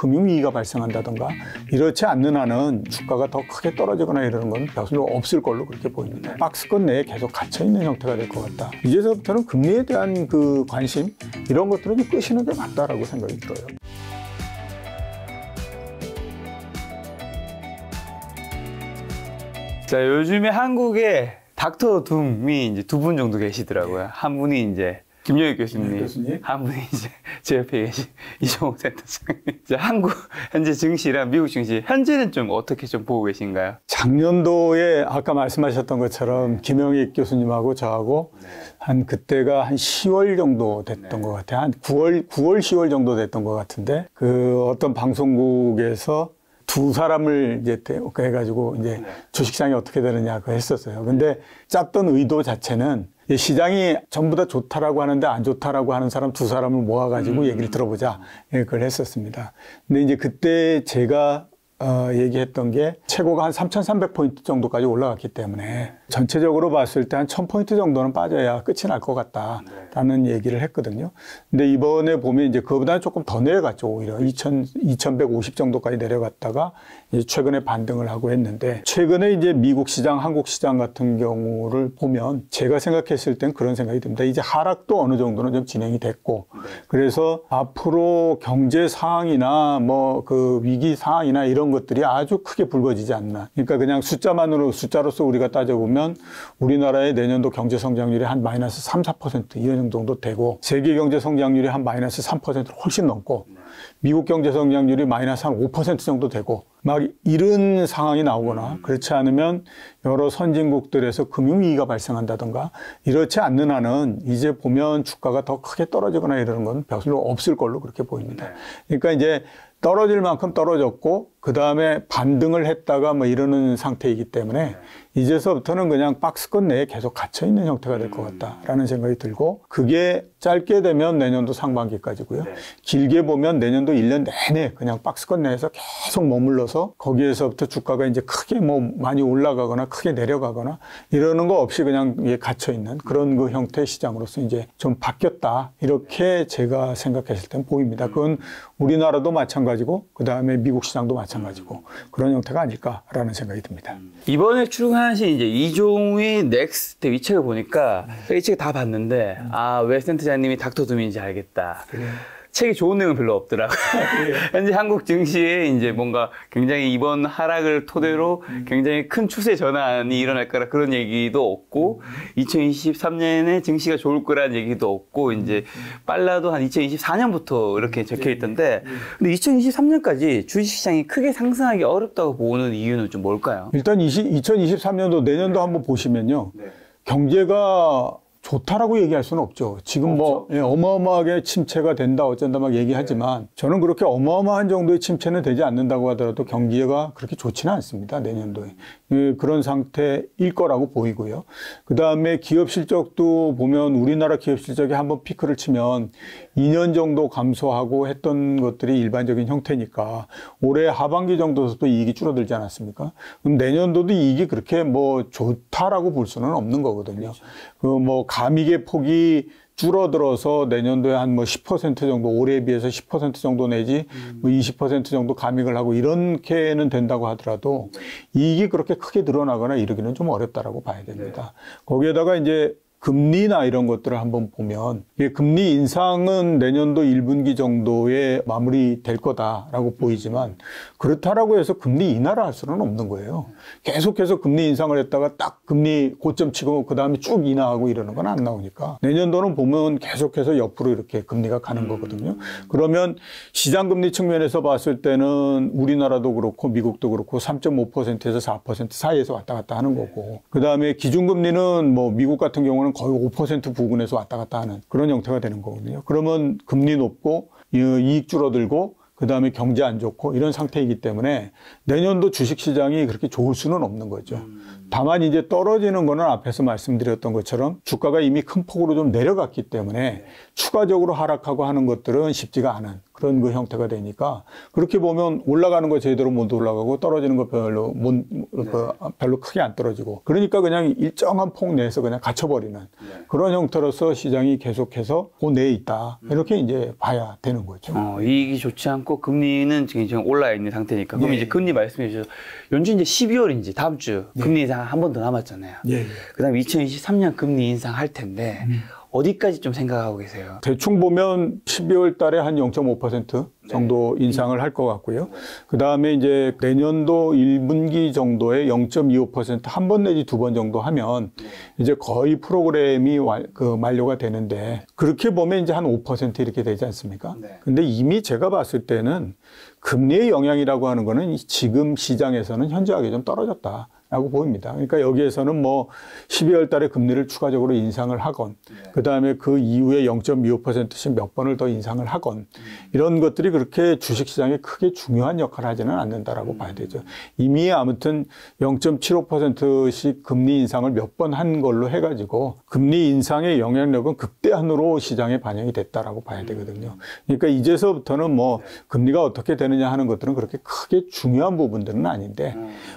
금융위기가 발생한다던가 이렇지 않는 한은 주가가 더 크게 떨어지거나 이러는 건 별로 없을 걸로 그렇게 보이는데 박스권 내에 계속 갇혀있는 형태가 될 것 같다. 이제서부터는 금리에 대한 그 관심 이런 것들은 좀 끄시는 게 맞다라고 생각이 들어요. 자, 요즘에 한국에 닥터 둠이 이제 두 분 정도 계시더라고요. 한 분이 이제 김영희 교수님, 교수님, 한 분이 이제 제 옆에 계신 이종호 센터장님. 한국 현재 증시랑 미국 증시 현재는 좀 어떻게 좀 보고 계신가요? 작년도에 아까 말씀하셨던 것처럼 김영익 교수님하고 저하고 네. 한 그때가 한 10월 정도 됐던 네. 것 같아요. 한 9월 9월 10월 정도 됐던 것 같은데 그 어떤 방송국에서 두 사람을 이제 해가지고 이제 주식장이 네. 어떻게 되느냐 그 했었어요. 근데 네. 짰던 의도 자체는 시장이 전부 다 좋다라고 하는데 안 좋다라고 하는 사람 두 사람을 모아가지고 음. 얘기를 들어보자. 예, 그걸 했었습니다. 근데 이제 그때 제가 어, 얘기했던 게 최고가 한 3,300포인트 정도까지 올라갔기 때문에 전체적으로 봤을 때 한 천포인트 정도는 빠져야 끝이 날 것 같다라는 네. 얘기를 했거든요. 근데 이번에 보면 이제 그보다 거는 조금 더 내려갔죠. 오히려 2000, 2150 정도까지 내려갔다가 이제 최근에 반등을 하고 했는데 최근에 이제 미국 시장, 한국 시장 같은 경우를 보면 제가 생각했을 땐 그런 생각이 듭니다. 이제 하락도 어느 정도는 좀 진행이 됐고 네. 그래서 앞으로 경제 상황이나 뭐 그 위기 상황이나 이런 것들이 아주 크게 불거지지 않나. 그러니까 그냥 숫자만으로 숫자로서 우리가 따져보면 보면 우리나라의 내년도 경제 성장률이 한 마이너스 3, 4% 이런 정도 되고 세계 경제 성장률이 한 마이너스 3%를 훨씬 넘고 미국 경제 성장률이 마이너스 한 5% 정도 되고 막 이런 상황이 나오거나 그렇지 않으면 여러 선진국들에서 금융위기가 발생한다든가 이렇지 않는 한은 이제 보면 주가가 더 크게 떨어지거나 이러는 건 별로 없을 걸로 그렇게 보입니다. 그러니까 이제 떨어질 만큼 떨어졌고 그 다음에 반등을 했다가 뭐 이러는 상태이기 때문에 이제서부터는 그냥 박스권 내에 계속 갇혀 있는 형태가 될것 음. 같다라는 생각이 들고 그게 짧게 되면 내년도 상반기까지고요. 네. 길게 보면 내년도 1년 내내 그냥 박스권 내에서 계속 머물러서 거기에서부터 주가가 이제 크게 뭐 많이 올라가거나 크게 내려가거나 이러는 거 없이 그냥 위에 갇혀 있는 그런 그 형태의 시장으로서 이제 좀 바뀌었다 이렇게 네. 제가 생각했을 땐 보입니다. 음. 그건 우리나라도 마찬가지고 그 다음에 미국 시장도 마찬가지고 음. 그런 형태가 아닐까라는 생각이 듭니다. 이번에 출간 사실 이제 이종의 넥스트 위 책을 보니까 이 책을 다 봤는데 아 왜 센터장님이 닥터 둠인지 알겠다. 그래. 책이 좋은 내용은 별로 없더라고요. 아, 현재 한국 증시에 이제 뭔가 굉장히 이번 하락을 토대로 음, 음. 굉장히 큰 추세 전환이 일어날 거라 그런 얘기도 없고 2023년에 음, 증시가 좋을 거란 얘기도 없고 이제 빨라도 한 2024년부터 이렇게 적혀 네, 있던데 네, 네. 근데 2023년까지 주식시장이 크게 상승하기 어렵다고 보는 이유는 좀 뭘까요? 일단 20, 2023년도 내년도 한번 보시면요. 경제가 좋다라고 얘기할 수는 없죠. 지금 뭐 그렇죠. 예, 어마어마하게 침체가 된다 어쩐다 막 얘기하지만 네. 저는 그렇게 어마어마한 정도의 침체는 되지 않는다고 하더라도 경기가 그렇게 좋지는 않습니다. 내년도에 예, 그런 상태일 거라고 보이고요. 그 다음에 기업 실적도 보면 우리나라 기업 실적이 한번 피크를 치면 2년 정도 감소하고 했던 것들이 일반적인 형태니까 올해 하반기 정도에서도 이익이 줄어들지 않았습니까? 그럼 내년도도 이익이 그렇게 뭐 좋다라고 볼 수는 없는 거거든요. 그뭐 그렇죠. 그 뭐 감익의 폭이 줄어들어서 내년도에 한 뭐 10% 정도 올해에 비해서 10% 정도 내지 뭐20% 정도 감익을 하고 이렇게는 된다고 하더라도 이익이 그렇게 크게 늘어나거나 이러기는 좀 어렵다라고 봐야 됩니다. 네. 거기에다가 이제 금리나 이런 것들을 한번 보면 금리 인상은 내년도 1분기 정도에 마무리될 거다라고 보이지만 그렇다라고 해서 금리 인하를 할 수는 없는 거예요. 계속해서 금리 인상을 했다가 딱 금리 고점 치고 그 다음에 쭉 인하하고 이러는 건 안 나오니까 내년도는 보면 계속해서 옆으로 이렇게 금리가 가는 거거든요. 그러면 시장 금리 측면에서 봤을 때는 우리나라도 그렇고 미국도 그렇고 3.5%에서 4% 사이에서 왔다 갔다 하는 거고 그 다음에 기준금리는 뭐 미국 같은 경우는 경우는 거의 5% 부근에서 왔다 갔다 하는 그런 형태가 되는 거거든요. 그러면 금리 높고 이익 줄어들고 그 다음에 경제 안 좋고 이런 상태이기 때문에 내년도 주식시장이 그렇게 좋을 수는 없는 거죠. 음. 다만 이제 떨어지는 거는 앞에서 말씀드렸던 것처럼 주가가 이미 큰 폭으로 좀 내려갔기 때문에 추가적으로 하락하고 하는 것들은 쉽지가 않은 그런 그 형태가 되니까 그렇게 보면 올라가는 거 제대로 못 올라가고 떨어지는 거 별로 못 그 네. 별로 크게 안 떨어지고 그러니까 그냥 일정한 폭 내에서 그냥 갇혀버리는 네. 그런 형태로서 시장이 계속해서 그 내에 있다 음. 이렇게 이제 봐야 되는 거죠. 어, 이익이 좋지 않고 금리는 지금 올라 있는 상태니까 그럼 네. 이제 금리 말씀해 주셔서 연준 이제 12월인지 다음 주 예. 금리 인상 한번더 남았잖아요. 예. 예. 그다음 에 2023년 금리 인상할 텐데 음. 어디까지 좀 생각하고 계세요? 대충 보면 12월 달에 한 0.5% 정도 네. 인상을 할 것 같고요. 그 다음에 이제 내년도 1분기 정도에 0.25%한 번 내지 두 번 정도 하면 이제 거의 프로그램이 완, 그 만료가 되는데 그렇게 보면 이제 한 5% 이렇게 되지 않습니까? 네. 근데 이미 제가 봤을 때는 금리의 영향이라고 하는 거는 지금 시장에서는 현저하게 좀 떨어졌다. 라고 보입니다. 그러니까 여기에서는 뭐 12월 달에 금리를 추가적으로 인상을 하건, 예. 그 다음에 그 이후에 0.25%씩 몇 번을 더 인상을 하건, 음. 이런 것들이 그렇게 주식시장에 크게 중요한 역할을 하지는 않는다라고 봐야 되죠. 음. 이미 아무튼 0.75%씩 금리 인상을 몇 번 한 걸로 해가지고, 금리 인상의 영향력은 극대한으로 시장에 반영이 됐다라고 봐야 되거든요. 음. 그러니까 이제서부터는 뭐 네. 금리가 어떻게 되느냐 하는 것들은 그렇게 크게 중요한 부분들은 아닌데,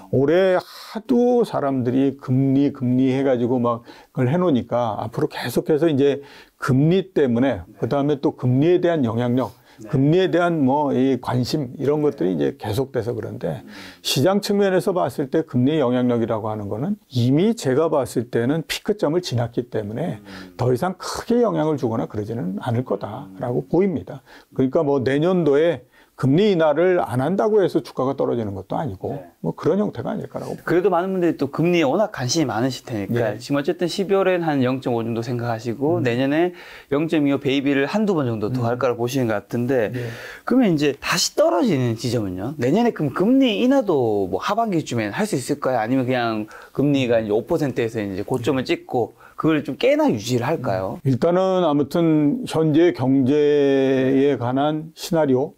올해 하도 사람들이 금리 금리 해가지고 막 그걸 해놓으니까 앞으로 계속해서 이제 금리 때문에 그 다음에 또 금리에 대한 영향력 네. 금리에 대한 뭐 이 관심 이런 것들이 이제 계속돼서 그런데 시장 측면에서 봤을 때 금리의 영향력이라고 하는 거는 이미 제가 봤을 때는 피크점을 지났기 때문에 음. 더 이상 크게 영향을 주거나 그러지는 않을 거다라고 보입니다. 그러니까 뭐 내년도에 금리 인하를 안 한다고 해서 주가가 떨어지는 것도 아니고 네. 뭐 그런 형태가 아닐까라고. 그래도 많은 분들이 또 금리에 워낙 관심이 많으실 테니까 네. 지금 어쨌든 12월엔 한 0.5 정도 생각하시고 음. 내년에 0.25 베이비를 한두 번 정도 더 음. 할까라고 보시는 것 같은데 네. 그러면 이제 다시 떨어지는 지점은요? 내년에 그럼 금리 인하도 뭐 하반기쯤엔 할 수 있을까요? 아니면 그냥 금리가 이제 5%에서 이제 고점을 찍고 그걸 좀 꽤나 유지를 할까요? 일단은 아무튼 현재 경제에 관한 시나리오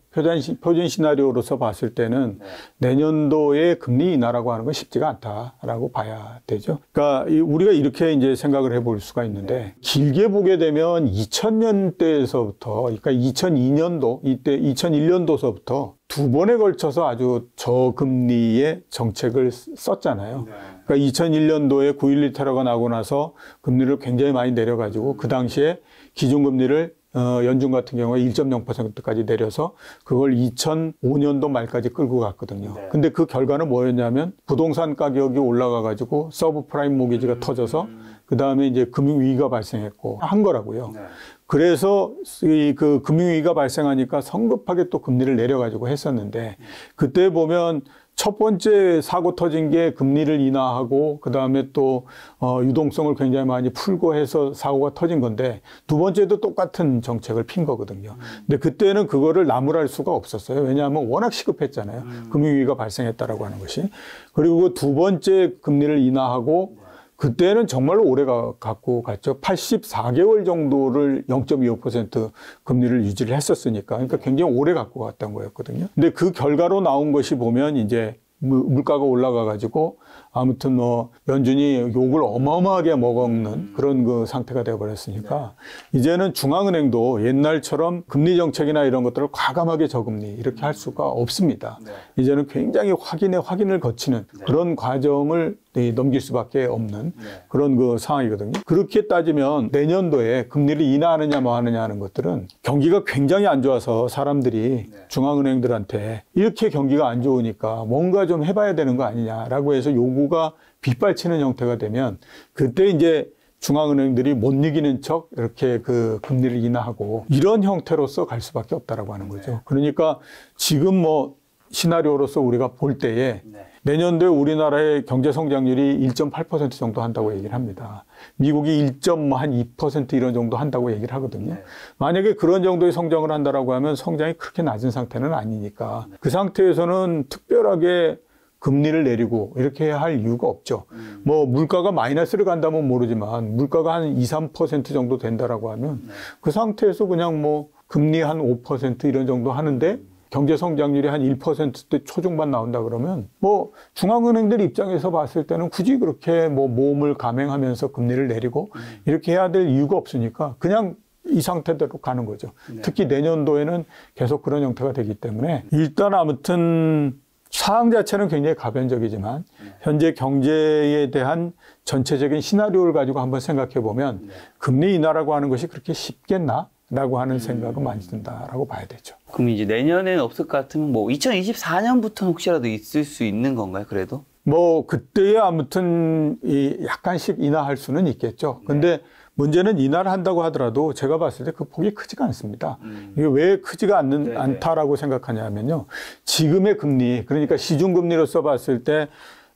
표준 시나리오로서 봤을 때는 네. 내년도에 금리 인하라고 하는 건 쉽지가 않다라고 봐야 되죠. 그러니까 우리가 이렇게 이제 생각을 해볼 수가 있는데 네. 길게 보게 되면 2000년대에서부터 그러니까 2002년도 이때 2001년도서부터 두 번에 걸쳐서 아주 저금리의 정책을 썼잖아요. 네. 그러니까 2001년도에 9.11 테러가 나고 나서 금리를 굉장히 많이 내려가지고 그 당시에 기준금리를 어, 연중 같은 경우에 1.0%까지 내려서 그걸 2005년도 말까지 끌고 갔거든요. 네. 근데 그 결과는 뭐였냐면 부동산 가격이 올라가 가지고 서브프라임 모기지가 음, 터져서 음. 그다음에 이제 금융 위기가 발생했고 한 거라고요. 네. 그래서 이그 금융위기가 발생하니까 성급하게 또 금리를 내려가지고 했었는데 그때 보면 첫 번째 사고 터진 게 금리를 인하하고 그 다음에 또 어, 유동성을 굉장히 많이 풀고 해서 사고가 터진 건데 두 번째도 똑같은 정책을 핀 거거든요. 음. 근데 그때는 그거를 나무랄 수가 없었어요. 왜냐하면 워낙 시급했잖아요. 음. 금융위기가 발생했다라고 하는 것이. 그리고 두 번째 금리를 인하하고 그때는 정말로 오래 갖고 갔죠. 84개월 정도를 0.25% 금리를 유지를 했었으니까. 그러니까 굉장히 오래 갖고 갔던 거였거든요. 근데 그 결과로 나온 것이 보면 이제 물가가 올라가 가지고 아무튼 뭐 연준이 욕을 어마어마하게 먹는 그런 그 상태가 되어버렸으니까 이제는 중앙은행도 옛날처럼 금리 정책이나 이런 것들을 과감하게 저금리 이렇게 할 수가 없습니다. 네. 이제는 굉장히 확인에 확인을 거치는 네. 그런 과정을 넘길 수밖에 없는 네. 그런 그 상황이거든요. 그렇게 따지면 내년도에 금리를 인하하느냐 뭐 하느냐 하는 것들은 경기가 굉장히 안 좋아서 사람들이 중앙은행들한테 이렇게 경기가 안 좋으니까 뭔가 좀 해봐야 되는 거 아니냐라고 해서 요구 정부가 빗발치는 형태가 되면 그때 이제 중앙은행들이 못 이기는 척 이렇게 그 금리를 인하하고 이런 형태로서 갈 수밖에 없다라고 하는 거죠. 네. 그러니까 지금 뭐 시나리오로서 우리가 볼 때에 네. 내년도에 우리나라의 경제 성장률이 1.8% 정도 한다고 얘기를 합니다. 미국이 1.한2% 이런 정도 한다고 얘기를 하거든요. 네. 만약에 그런 정도의 성장을 한다라고 하면 성장이 그렇게 낮은 상태는 아니니까 네. 그 상태에서는 특별하게 금리를 내리고 이렇게 할 이유가 없죠. 음. 뭐 물가가 마이너스를 간다면 모르지만 물가가 한 2, 3% 정도 된다라고 하면 네. 그 상태에서 그냥 뭐 금리 한 5% 이런 정도 하는데 경제 성장률이 한 1%대 초중반 나온다 그러면 뭐 중앙은행들 입장에서 봤을 때는 굳이 그렇게 뭐 모험을 감행하면서 금리를 내리고 음. 이렇게 해야 될 이유가 없으니까 그냥 이 상태대로 가는 거죠. 네. 특히 내년도에는 계속 그런 형태가 되기 때문에 일단 아무튼 사항 자체는 굉장히 가변적이지만 현재 경제에 대한 전체적인 시나리오를 가지고 한번 생각해 보면 네. 금리 인하라고 하는 것이 그렇게 쉽겠나? 라고 하는 생각은 많이 든다라고 봐야 되죠. 그럼 이제 내년엔 없을 것 같으면 뭐 2024년부터는 혹시라도 있을 수 있는 건가요, 그래도? 뭐 그때에 아무튼 이 약간씩 인하할 수는 있겠죠. 근데 네. 문제는 이날 한다고 하더라도 제가 봤을 때 그 폭이 크지가 않습니다. 음. 이게 왜 크지가 않는, 네, 네. 않다라고 생각하냐면요. 지금의 금리, 그러니까 시중금리로써 봤을 때,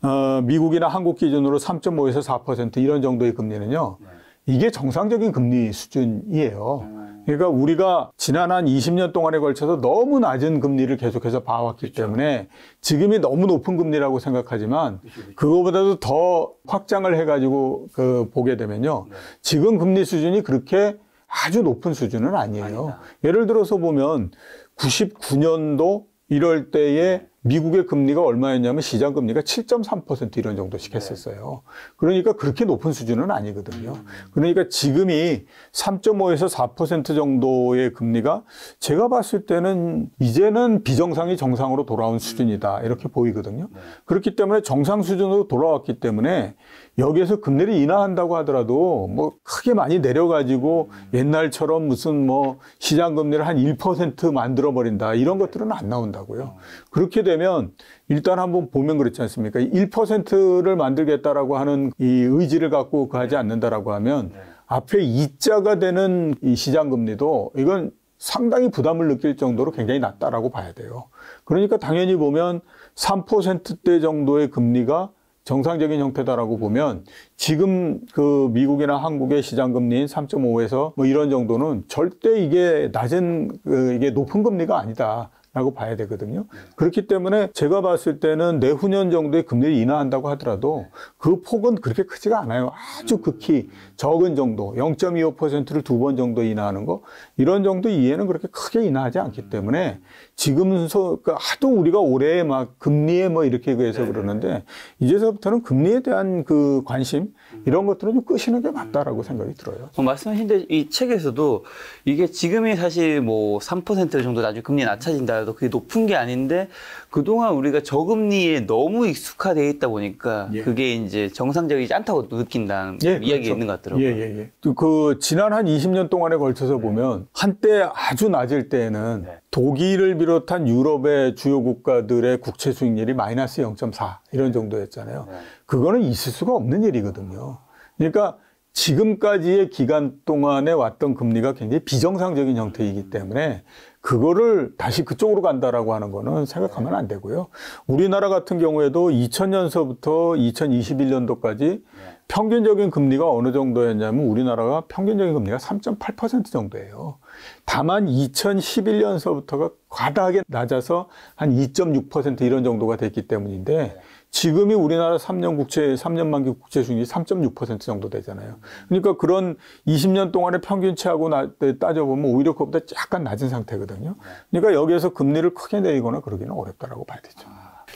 어, 미국이나 한국 기준으로 3.5에서 4% 이런 정도의 금리는요. 네. 이게 정상적인 금리 수준이에요. 음. 그러니까 우리가 지난 한 20년 동안에 걸쳐서 너무 낮은 금리를 계속해서 봐왔기 그렇죠. 때문에 지금이 너무 높은 금리라고 생각하지만 그렇거보다도더 확장을 해가지고 그 보게 되면요. 네. 지금 금리 수준이 그렇게 아주 높은 수준은 아니에요. 아니다. 예를 들어서 보면 99년도 이럴 때에 미국의 금리가 얼마였냐면 시장 금리가 7.3% 이런 정도씩 네. 했었어요. 그러니까 그렇게 높은 수준은 아니거든요. 그러니까 지금이 3.5에서 4% 정도의 금리가 제가 봤을 때는 이제는 비정상이 정상으로 돌아온 수준이다. 이렇게 보이거든요. 네. 그렇기 때문에 정상 수준으로 돌아왔기 때문에 여기에서 금리를 인하한다고 하더라도 뭐 크게 많이 내려가지고 음. 옛날처럼 무슨 뭐 시장 금리를 한 1% 만들어 버린다. 이런 네. 것들은 안 나온다고요. 어. 그렇게 되면 일단 한번 보면 그렇지 않습니까? 1%를 만들겠다라고 하는 이 의지를 갖고 가지 네. 않는다라고 하면 네. 앞에 2자가 되는 이 시장 금리도 이건 상당히 부담을 느낄 정도로 굉장히 낮다라고 봐야 돼요. 그러니까 당연히 보면 3%대 정도의 금리가 정상적인 형태다라고 보면 지금 그 미국이나 한국의 시장 금리인 3.5에서 뭐 이런 정도는 절대 이게 낮은 그 이게 높은 금리가 아니다. 라고 봐야 되거든요. 그렇기 때문에 제가 봤을 때는 내후년 정도에 금리를 인하한다고 하더라도 그 폭은 그렇게 크지가 않아요. 아주 극히 적은 정도, 0.25%를 두 번 정도 인하하는 거 이런 정도 이해는 그렇게 크게 인하하지 않기 때문에 지금 서 그러니까 하도 우리가 올해 막 금리에 뭐 이렇게 해서 네. 그러는데 이제서부터는 금리에 대한 그 관심 이런 것들은 좀 끄시는 게 맞다라고 생각이 들어요. 어, 말씀하신 대이 책에서도 이게 지금이 사실 뭐 3% 정도 나중에 금리 낮춰진다 달아도 그게 높은 게 아닌데 그동안 우리가 저금리에 너무 익숙화돼 있다 보니까 예. 그게 이제 정상적이지 않다고 느낀다는 예, 이야기가 그렇죠. 있는 것 같더라고요. 예, 예, 예. 그 지난 한 20년 동안에 걸쳐서 네. 보면 한때 아주 낮을 때에는 네. 독일을 비롯한 유럽의 주요 국가들의 국채 수익률이 마이너스 0.4 이런 정도였잖아요. 네. 그거는 있을 수가 없는 일이거든요. 그러니까 지금까지의 기간 동안에 왔던 금리가 굉장히 비정상적인 형태이기 때문에 그거를 다시 그쪽으로 간다라고 하는 거는 생각하면 안 되고요. 우리나라 같은 경우에도 2000년서부터 2021년도까지 평균적인 금리가 어느 정도였냐면 우리나라가 평균적인 금리가 3.8% 정도예요. 다만 2011년서부터가 과다하게 낮아서 한 2.6% 이런 정도가 됐기 때문인데 지금이 우리나라 3년 국채, 3년 만기 국채 수익이 3.6% 정도 되잖아요. 그러니까 그런 20년 동안의 평균치하고 나, 따져보면 오히려 그것보다 약간 낮은 상태거든요. 그러니까 여기에서 금리를 크게 내리거나 그러기는 어렵다라고 봐야 되죠.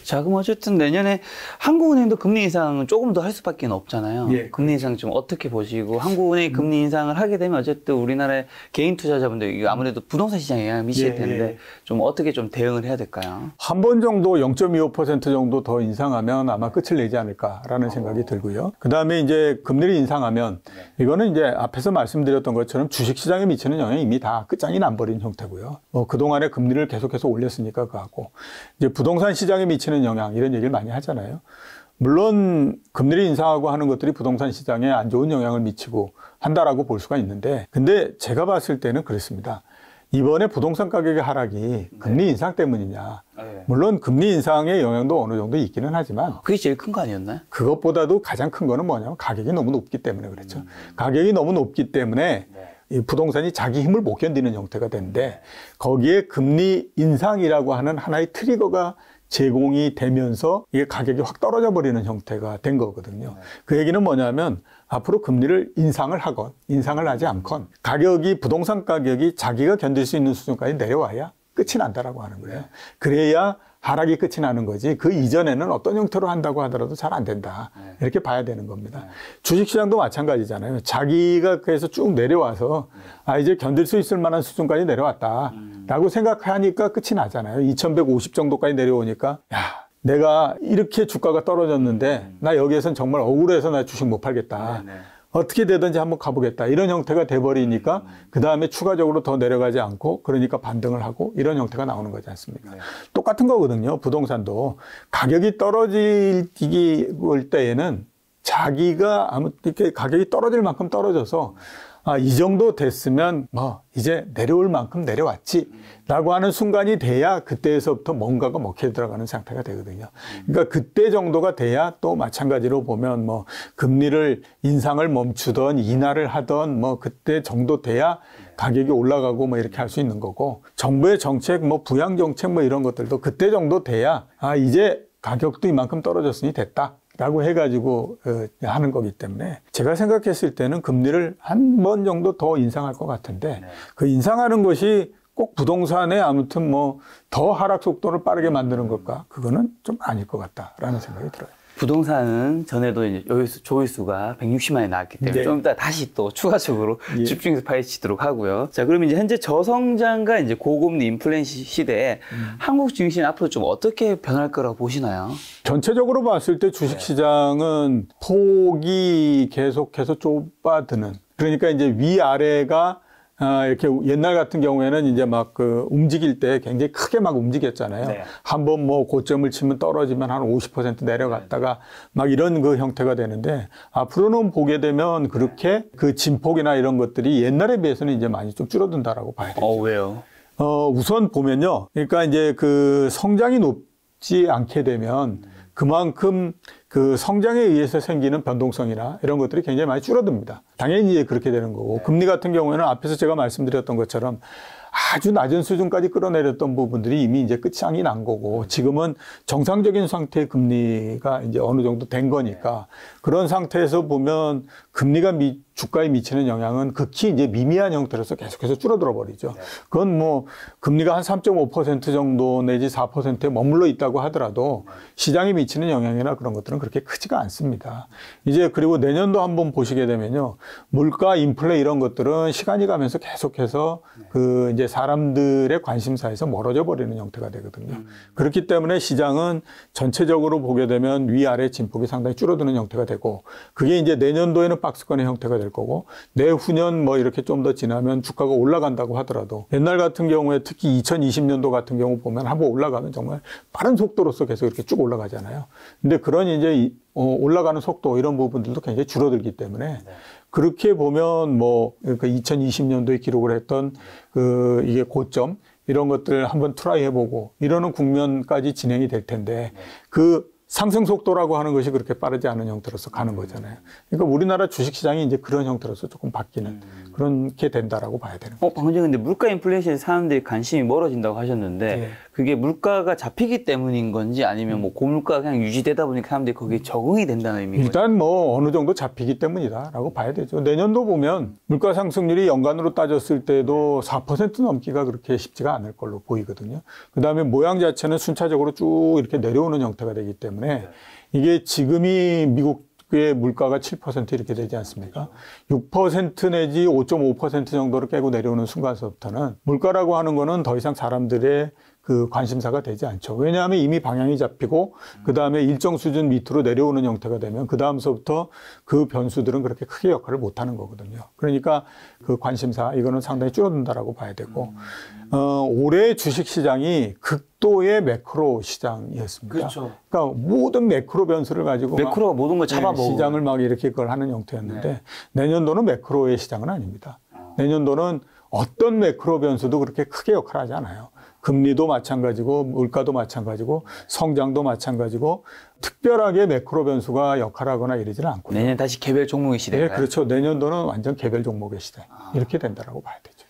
자, 그럼 어쨌든 내년에 한국은행도 금리 인상은 조금 더 할 수밖에 없잖아요. 예. 금리 인상 좀 어떻게 보시고 한국은행 금리 인상을 하게 되면 어쨌든 우리나라의 개인 투자자분들 이 아무래도 부동산 시장에 영향을 미칠 예, 텐데 예. 좀 어떻게 좀 대응을 해야 될까요? 한 번 정도 0.25% 정도 더 인상하면 아마 끝을 내지 않을까라는 생각이 어. 들고요. 그다음에 이제 금리를 인상하면 네. 이거는 이제 앞에서 말씀드렸던 것처럼 주식 시장에 미치는 영향이 이미 다 끝장이 난 버린 형태고요. 뭐 그동안에 금리를 계속해서 올렸으니까 그하고 거 이제 부동산 시장에 미치는 미치는 영향 이런 얘기를 많이 하잖아요. 물론 금리를 인상하고 하는 것들이 부동산 시장에 안 좋은 영향을 미치고 한다라고 볼 수가 있는데 근데 제가 봤을 때는 그렇습니다. 이번에 부동산 가격의 하락이 네. 금리 인상 때문이냐. 네. 물론 금리 인상의 영향도 어느 정도 있기는 하지만 그게 제일 큰 거 아니었나요? 그것보다도 가장 큰 거는 뭐냐면 가격이 너무 높기 때문에 그렇죠. 음. 가격이 너무 높기 때문에 네. 이 부동산이 자기 힘을 못 견디는 형태가 되는데 거기에 금리 인상이라고 하는 하나의 트리거가 제공이 되면서 이게 가격이 확 떨어져 버리는 형태가 된 거거든요. 그 얘기는 뭐냐면 앞으로 금리를 인상을 하건 인상을 하지 않건 가격이 부동산 가격이 자기가 견딜 수 있는 수준까지 내려와야 끝이 난다라고 하는 거예요. 네. 그래야 하락이 끝이 나는 거지 그 이전에는 어떤 형태로 한다고 하더라도 잘 안 된다 네. 이렇게 봐야 되는 겁니다. 네. 주식시장도 마찬가지잖아요. 자기가 그래서 쭉 내려와서 네. 아 이제 견딜 수 있을 만한 수준까지 내려왔다라고 음. 생각하니까 끝이 나잖아요. 2,150 정도까지 내려오니까 야 내가 이렇게 주가가 떨어졌는데 음. 나 여기에선 정말 억울해서 나 주식 못 팔겠다. 네, 네. 어떻게 되든지 한번 가보겠다 이런 형태가 돼버리니까 음. 그 다음에 추가적으로 더 내려가지 않고 그러니까 반등을 하고 이런 형태가 나오는 거지 않습니까? 네. 똑같은 거거든요. 부동산도 가격이 떨어질 때에는 자기가 아무 이렇게 가격이 떨어질 만큼 떨어져서 아, 이 정도 됐으면 뭐 이제 내려올 만큼 내려왔지 라고 하는 순간이 돼야 그때에서부터 뭔가가 먹혀 들어가는 상태가 되거든요. 그러니까 그때 정도가 돼야 또 마찬가지로 보면 뭐 금리를 인상을 멈추던 인하를 하던 뭐 그때 정도 돼야 가격이 올라가고 뭐 이렇게 할 수 있는 거고 정부의 정책 뭐 부양 정책 뭐 이런 것들도 그때 정도 돼야 아 이제 가격도 이만큼 떨어졌으니 됐다. 라고 해가지고 어, 하는 거기 때문에 제가 생각했을 때는 금리를 한 번 정도 더 인상할 것 같은데 네. 그 인상하는 것이 꼭 부동산에 아무튼 뭐 더 하락 속도를 빠르게 만드는 것과 그거는 좀 아닐 것 같다라는 생각이 들어요. 부동산은 전에도 이제 조회수, 조회수가 160만이 나왔기 때문에 네. 좀 이따 다시 또 추가적으로 예. 집중해서 파헤치도록 하고요. 자, 그럼 이제 현재 저성장과 이제 고금리 인플레이 시대에 음. 한국 증시는 앞으로 좀 어떻게 변할 거라고 보시나요? 전체적으로 봤을 때 주식 시장은 폭이 계속해서 좁아드는 그러니까 이제 위아래가 아, 이렇게 옛날 같은 경우에는 이제 막 그 움직일 때 굉장히 크게 막 움직였잖아요. 네. 한번 뭐 고점을 치면 떨어지면 한 50% 내려갔다가 막 이런 그 형태가 되는데 앞으로는 보게 되면 그렇게 그 진폭이나 이런 것들이 옛날에 비해서는 이제 많이 좀 줄어든다라고 봐야 되죠. 어, 왜요? 어, 우선 보면요. 그러니까 이제 그 성장이 높지 않게 되면 그만큼 그 성장에 의해서 생기는 변동성이나 이런 것들이 굉장히 많이 줄어듭니다. 당연히 그렇게 되는 거고 네. 금리 같은 경우에는 앞에서 제가 말씀드렸던 것처럼 아주 낮은 수준까지 끌어내렸던 부분들이 이미 이제 끝장이 난 거고 네. 지금은 정상적인 상태의 금리가 이제 어느 정도 된 거니까 네. 그런 상태에서 보면 금리가 미, 주가에 미치는 영향은 극히 이제 미미한 형태로서 계속해서 줄어들어 버리죠. 그건 뭐 금리가 한 3.5% 정도 내지 4%에 머물러 있다고 하더라도 시장에 미치는 영향이나 그런 것들은 그렇게 크지가 않습니다. 이제 그리고 내년도 한번 보시게 되면요. 물가, 인플레 이런 것들은 시간이 가면서 계속해서 그 이제 사람들의 관심사에서 멀어져 버리는 형태가 되거든요. 그렇기 때문에 시장은 전체적으로 보게 되면 위아래 진폭이 상당히 줄어드는 형태가 되고 그게 이제 내년도에는 박스권의 형태가 될 거고 내후년 뭐 이렇게 좀 더 지나면 주가가 올라간다고 하더라도 옛날 같은 경우에 특히 2020년도 같은 경우 보면 한번 올라가면 정말 빠른 속도로서 계속 이렇게 쭉 올라가잖아요. 근데 그런 이제 어, 올라가는 속도 이런 부분들도 굉장히 줄어들기 때문에 네. 그렇게 보면 뭐 그 2020년도에 기록을 했던 그 이게 고점 이런 것들 한번 트라이 해보고 이러는 국면까지 진행이 될 텐데 네. 그 상승 속도라고 하는 것이 그렇게 빠르지 않은 형태로서 가는 거잖아요. 그러니까 우리나라 주식 시장이 이제 그런 형태로서 조금 바뀌는 음. 그런 게 된다라고 봐야 되는 어, 거죠. 어, 방금 전에 근데 물가 인플레이션에 사람들이 관심이 멀어진다고 하셨는데 예. 그게 물가가 잡히기 때문인 건지 아니면 뭐 고물가 그냥 유지되다 보니까 사람들이 거기에 음. 적응이 된다는 의미인 일단 거죠? 뭐 어느 정도 잡히기 때문이다라고 봐야 되죠. 내년도 보면 물가 상승률이 연간으로 따졌을 때도 4% 넘기가 그렇게 쉽지가 않을 걸로 보이거든요. 그다음에 모양 자체는 순차적으로 쭉 이렇게 내려오는 형태가 되기 때문에 때문에 이게 지금이 미국의 물가가 7% 이렇게 되지 않습니까? 6% 내지 5.5% 정도를 깨고 내려오는 순간서부터는 물가라고 하는 거는 더 이상 사람들의 그 관심사가 되지 않죠. 왜냐하면 이미 방향이 잡히고 그 다음에 일정 수준 밑으로 내려오는 형태가 되면 그 다음서부터 그 변수들은 그렇게 크게 역할을 못 하는 거거든요. 그러니까 그 관심사 이거는 상당히 줄어든다라고 봐야 되고 어, 올해 주식 시장이 극도의 매크로 시장이었습니다. 그렇죠. 그러니까 모든 매크로 변수를 가지고 매크로 모든 걸 네, 잡아먹고 시장을 막 이렇게 그걸 하는 형태였는데 네. 내년도는 매크로의 시장은 아닙니다. 아. 내년도는 어떤 매크로 변수도 그렇게 크게 역할하지 않아요. 금리도 마찬가지고 물가도 마찬가지고 성장도 마찬가지고 특별하게 매크로 변수가 역할하거나 이러지는 않고 내년 다시 개별 종목의 시대인요 네, 그렇죠. 내년도는 완전 개별 종목의 시대 아. 이렇게 된다라고 봐야 되죠.